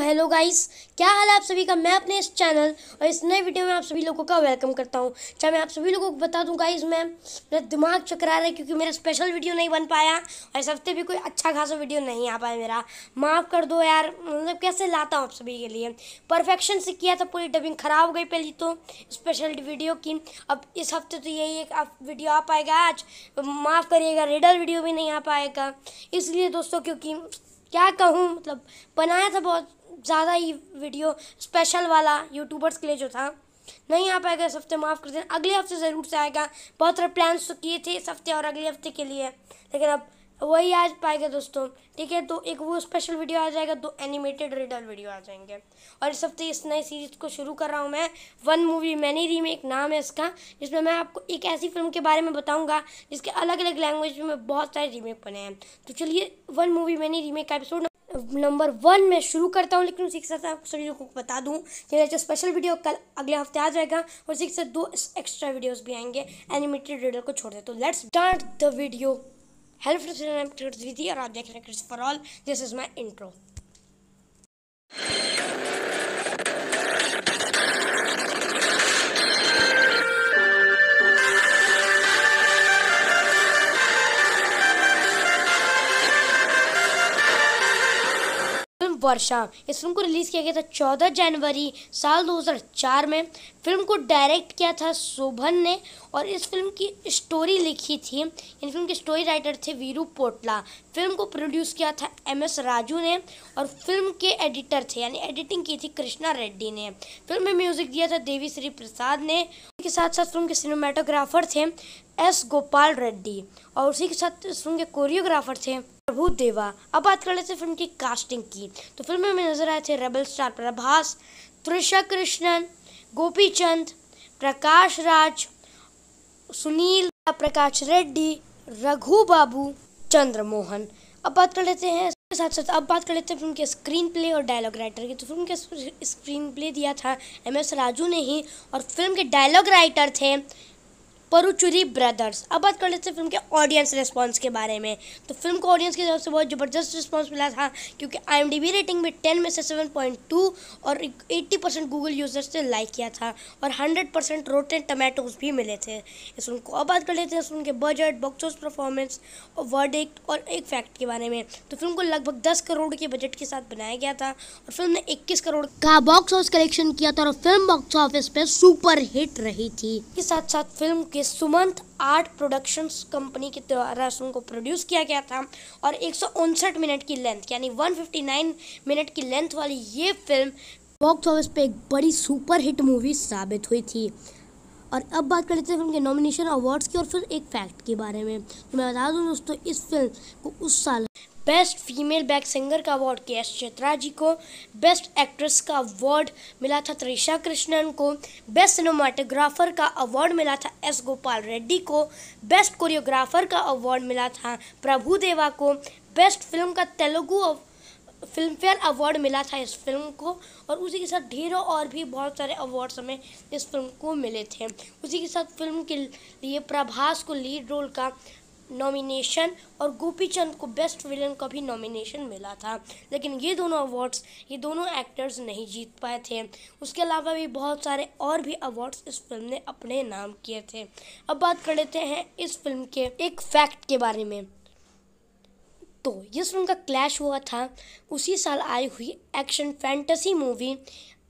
hello guys क्या हाल है आप सभी का मैं अपने इस चैनल और इस नए वीडियो में आप सभी लोगों का वेलकम करता हूँ चाहे मैं आप सभी लोगों को बता दूँ गाइस मैं मेरा दिमाग चकरा रहा है क्योंकि मेरा स्पेशल वीडियो नहीं बन पाया और इस हफ्ते भी कोई अच्छा खासा वीडियो नहीं आ पाया मेरा माफ़ कर दो यार मतलब कैसे लाता हूँ आप सभी के लिए परफेक्शन से किया था पूरी डबिंग ख़राब हो गई पहली तो स्पेशल वीडियो की अब इस हफ्ते तो यही एक वीडियो आ पाएगा आज माफ़ करिएगा रेडल वीडियो भी नहीं आ पाएगा इसलिए दोस्तों क्योंकि क्या कहूँ मतलब बनाया था बहुत ज़्यादा ही वीडियो स्पेशल वाला यूट्यूबर्स के लिए जो था नहीं आ पाएगा इस हफ्ते माफ़ कर देना अगले हफ्ते ज़रूर से आएगा बहुत सारे प्लान्स तो किए थे इस हफ्ते और अगले हफ्ते के लिए लेकिन अब वही आज पाएगा दोस्तों ठीक है तो एक वो स्पेशल वीडियो आ जाएगा दो एनिमेटेड रिडल वीडियो आ जाएंगे और इस हफ्ते इस नए सीरीज को शुरू कर रहा हूँ मैं वन मूवी मैनी रीमेक नाम है इसका जिसमें मैं आपको एक ऐसी फिल्म के बारे में बताऊँगा जिसके अलग अलग लैंग्वेज में बहुत सारे रीमेक बने हैं तो चलिए वन मूवी मैनी रीमेक का एपिसोड नंबर वन में शुरू करता हूँ लेकिन उसी के साथ आप सभी लोगों को बता दूँ कि जो स्पेशल वीडियो कल अगले हफ्ते आ जाएगा और उसी के साथ दो एक्स्ट्रा वीडियोस भी आएंगे एनिमेटेड रिडल को छोड़ दे तो let's start the video hello friends video और आप देख रहे हैं Chris for all this is my intro Varsha इस फिल्म को रिलीज़ किया गया था 14 जनवरी साल 2004 में फिल्म को डायरेक्ट किया था शोभन ने और इस फिल्म की स्टोरी लिखी थी इन फिल्म के स्टोरी राइटर थे वीरू पोटला फिल्म को प्रोड्यूस किया था एम एस राजू ने और फिल्म के एडिटर थे यानी एडिटिंग की थी कृष्णा रेड्डी ने फिल्म में म्यूज़िक दिया था देवी श्री प्रसाद ने के साथ साथ फिल्म के सिनेमाटोग्राफर थे एस गोपाल रेड्डी और उसी के साथ फिल्म के कोरियोग्राफर थे प्रभु देवा अब बात कर लेते फिल्म की कास्टिंग की तो फिल्म में नजर आए थे रेबल स्टार प्रभास त्रिषा कृष्णन गोपी चंद प्रकाश राज सुनील प्रकाश रेड्डी रघु बाबू चंद्रमोहन अब बात कर लेते हैं इसके साथ साथ अब बात कर लेते हैं फिल्म के स्क्रीन प्ले और डायलॉग राइटर की तो फिल्म के स्क्रीन प्ले दिया था एम एस राजू ने ही और फिल्म के डायलॉग राइटर थे परुचुरी ब्रदर्स अब बात कर लेते हैं फिल्म के ऑडियंस रिस्पांस के बारे में तो फिल्म को ऑडियंस की तरफ से बहुत ज़बरदस्त रिस्पांस मिला था क्योंकि आई रेटिंग में टेन में से सेवन पॉइंट टू और एट्टी परसेंट गूगल यूजर्स ने लाइक किया था और हंड्रेड परसेंट रोटेन टमाटोज भी मिले थे इस फिल्म को अब बात कर लेते हैं इस फिल्म के बजट बॉक्स परफॉर्मेंस और वर्ड और एक फैक्ट के बारे में तो फिल्म को लगभग दस करोड़ के बजट के साथ बनाया गया था और फिल्म ने इक्कीस करोड़ का बॉक्स ऑफिस कलेक्शन किया था और फिल्म बॉक्स ऑफिस पर सुपर हिट रही थी इसके साथ साथ फिल्म के के सुमंत आर्ट प्रोडक्शंस कंपनी के द्वारा उनको प्रोड्यूस किया गया था और एक मिनट की लेंथ यानी 159 मिनट की लेंथ वाली ये फिल्म बॉक्स ऑफिस पे एक बड़ी सुपर हिट मूवी साबित हुई थी और अब बात कर लेते हैं फिल्म के नॉमिनेशन अवार्ड्स की और फिर एक फैक्ट के बारे में तो मैं बता दूँ दोस्तों इस फिल्म को उस साल बेस्ट फीमेल बैक सिंगर का award K S Chitra ji को बेस्ट एक्ट्रेस का अवार्ड मिला था त्रिशा कृष्णन को बेस्ट सिनेमाटोग्राफर का अवार्ड मिला था एस गोपाल रेड्डी को बेस्ट कोरियोग्राफर का अवार्ड मिला था प्रभु देवा को बेस्ट फिल्म का तेलुगु फिल्म फेयर अवार्ड मिला था इस फिल्म को और उसी के साथ ढेरों और भी बहुत सारे अवार्ड हमें इस फिल्म को मिले थे उसी के साथ फिल्म के लिए प्रभास को लीड रोल का नॉमिनेशन और गोपी चंद को बेस्ट विलन का भी नॉमिनेशन मिला था लेकिन ये दोनों अवार्ड्स ये दोनों एक्टर्स नहीं जीत पाए थे उसके अलावा भी बहुत सारे और भी अवार्ड्स इस फिल्म ने अपने नाम किए थे अब बात कर लेते हैं इस फिल्म के एक फैक्ट के बारे में तो जिस फिल्म का क्लैश हुआ था उसी साल आई हुई एक्शन फैंटेसी मूवी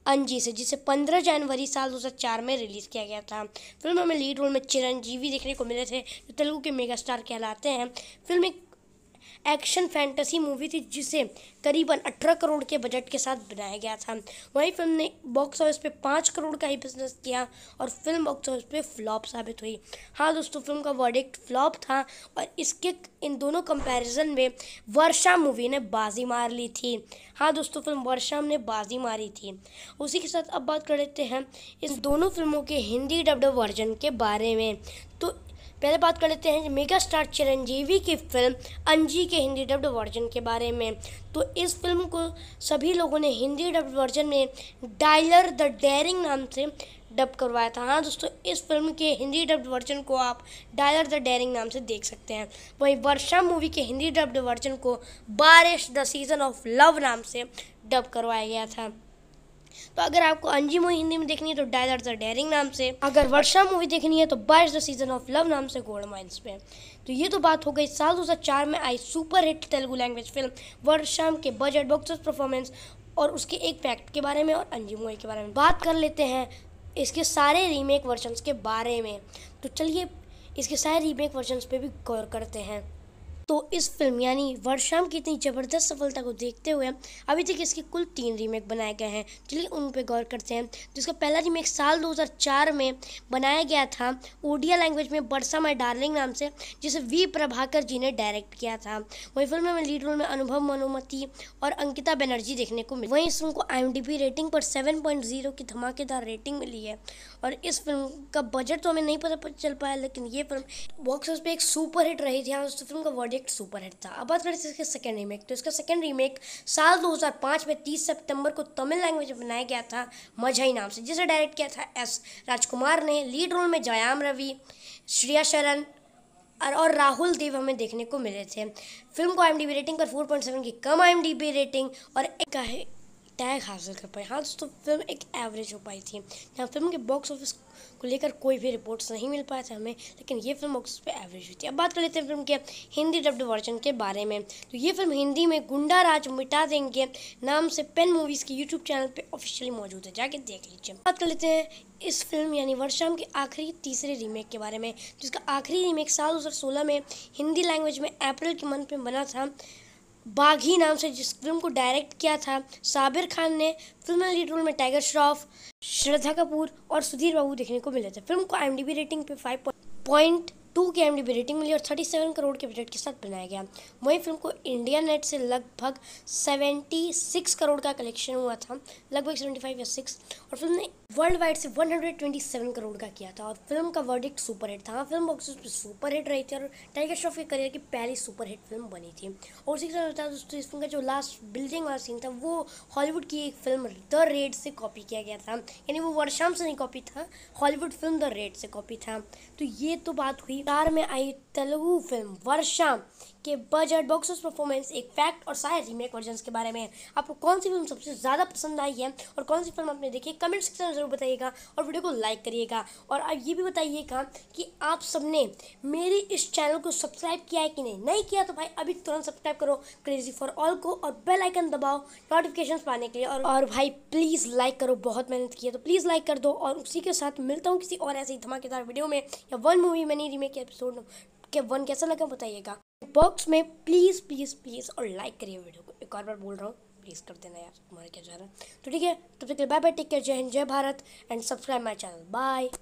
अंजी हाँ से जिसे 15 जनवरी साल 2004 में रिलीज़ किया गया था फिल्म में लीड रोल में चिरंजीवी देखने को मिले थे जो तेलुगु के मेगा स्टार कहलाते हैं फिल्म एक एक्शन फैंटेसी मूवी थी जिसे करीबन 18 करोड़ के बजट के साथ बनाया गया था वहीं फिल्म ने बॉक्स ऑफिस पे पाँच करोड़ का ही बिजनेस किया और फिल्म बॉक्स ऑफिस पे फ्लॉप साबित हुई हाँ दोस्तों फिल्म का वर्डिक्ट फ्लॉप था और इसके इन दोनों कंपैरिजन में वर्षा मूवी ने बाजी मार ली थी हाँ दोस्तों फिल्म वर्षा ने बाजी मारी थी उसी के साथ अब बात कर लेते हैं इन दोनों फिल्मों के हिंदी डब्ड वर्जन के बारे में तो पहले बात कर लेते हैं मेगा स्टार चिरंजीवी की फिल्म अंजी के हिंदी डब्ड वर्जन के बारे में तो इस फिल्म को सभी लोगों ने हिंदी डब्ड वर्जन में डायलर द डेयरिंग नाम से डब करवाया था हाँ दोस्तों इस फिल्म के हिंदी डब्ड वर्जन को आप डायलर द डेयरिंग नाम से देख सकते हैं वहीं वर्षा मूवी के हिंदी डब्ड वर्जन को बारिश द सीज़न ऑफ लव नाम से डब करवाया गया था तो अगर आपको अंजी मूवी हिंदी में देखनी है तो डायलर द डेयरिंग नाम से अगर वर्षा मूवी देखनी है तो बारिश द सीजन ऑफ लव नाम से गोल्ड माइल्स पे तो ये तो बात हो गई साल दो में आई super hit Telugu language film Varsha के बजट बॉक्स परफॉर्मेंस और उसके एक फैक्ट के बारे में और अंजी मूवी के बारे में बात कर लेते हैं इसके सारे रीमेक वर्जन्स के बारे में तो चलिए इसके सारे रीमेक वर्जन्स पे भी गौर करते हैं तो इस फिल्म यानी वर्षाम की इतनी ज़बरदस्त सफलता को देखते हुए अभी तक इसके कुल तीन रीमेक बनाए गए हैं चलिए उन पर गौर करते हैं जिसका पहला रीमेक साल 2004 में बनाया गया था ओडिया लैंग्वेज में बरसा माई डार्लिंग नाम से जिसे वी प्रभाकर जी ने डायरेक्ट किया था वही फिल्म में लीड रोल में अनुभव मनोमति और अंकिता बनर्जी देखने को मिली वहीं इस फिल्म को आई रेटिंग पर सेवन की धमाकेदार रेटिंग मिली है और इस फिल्म का बजट तो हमें नहीं पता चल पाया लेकिन ये फिल्म बॉक्स ऑफिस पे एक सुपर हिट रही थी हाँ उस फिल्म का वर्ड प्रोजेक्ट सुपर हिट था अब बात करें इसके सेकेंड रीमेक तो इसका सेकेंड रीमेक साल 2005 में 30 सितंबर को तमिल लैंग्वेज में बनाया गया था मझाई नाम से जिसे डायरेक्ट किया था एस राजकुमार ने लीड रोल में जयाम रवि श्रेया शरण और राहुल देव हमें देखने को मिले थे फिल्म को आई रेटिंग पर फोर की कम आई रेटिंग और एक टैग हासिल कर पाई हाँ दोस्तों फिल्म एक एवरेज हो पाई थी यहाँ फिल्म के बॉक्स ऑफिस को लेकर कोई भी रिपोर्ट्स नहीं मिल पाया था हमें लेकिन ये फिल्म बॉक्स पे एवरेज हुई थी अब बात कर लेते हैं फिल्म के हिंदी डब्ड वर्जन के बारे में तो ये फिल्म हिंदी में गुंडा राज मिटा देंगे नाम से पेन मूवीज़ के यूट्यूब चैनल पर ऑफिशियली मौजूद है जाके देख लीजिए बात कर लेते हैं इस फिल्म यानी वर्षाम के आखिरी तीसरे रीमेक के बारे में जिसका आखिरी रीमेक साल दो में हिंदी लैंग्वेज में अप्रैल के मंथ में बना था बाघी नाम से जिस फिल्म को डायरेक्ट किया था साबिर खान ने फिल्म में लीड रोल में टाइगर श्रॉफ श्रद्धा कपूर और सुधीर बाबू देखने को मिले थे फिल्म को आई रेटिंग पे फाइव पॉइंट टू की एम डी रेटिंग मिली और थर्टी सेवन करोड़ के बजट के साथ बनाया गया वहीं फिल्म को इंडिया नेट से लगभग सेवेंटी सिक्स करोड़ का कलेक्शन हुआ था लगभग सेवेंटी फाइव या सिक्स और फिल्म ने वर्ल्ड वाइड से one hundred twenty seven crore का किया था और फिल्म का वर्डिक्ट सुपर हिट था film box office super hit रही थी और टाइगर श्रॉफ के करियर की पहली सुपर हिट फिल्म बनी थी और उसी के साथ दोस्तों इस फिल्म का जो लास्ट बिल्डिंग वाला सीन था वो हॉलीवुड की एक फिल्म द रेड से कॉपी किया गया था यानी वो वर्षाम से नहीं कॉपी था हॉलीवुड फिल्म द रेड से कॉपी था तो ये तो बात हुई कतार में आई तेलुगु फिल्म वर्षा के बजट बॉक्स ऑफिस परफॉर्मेंस एक फैक्ट और शायद रीमेक वर्जन के बारे में आपको कौन सी फिल्म सबसे ज़्यादा पसंद आई है और कौन सी फिल्म आपने देखी कमेंट सेक्शन में ज़रूर बताइएगा और वीडियो को लाइक करिएगा और आप ये भी बताइएगा कि आप सबने मेरे इस चैनल को सब्सक्राइब किया है कि नहीं नहीं किया तो भाई अभी तुरंत सब्सक्राइब करो क्रेजी फॉर ऑल को और बेल आइकन दबाओ नोटिफिकेशन पाने के लिए और, और भाई प्लीज़ लाइक करो बहुत मेहनत की है तो प्लीज़ लाइक कर दो और उसी के साथ मिलता हूँ किसी और ही धमाकेदार वीडियो में या वन मूवी मैंने रीमेक में कि एपिसोड के वन कैसा लगा बताइएगा बॉक्स में प्लीज़ प्लीज़ प्लीज़ और लाइक करिए वीडियो को एक और बार बोल रहा हूँ प्लीज़ कर देना यार तुम्हारा क्या जा रहा है तो ठीक है तब तक bye bye take care Jai Hind Jai Bharat and subscribe my channel bye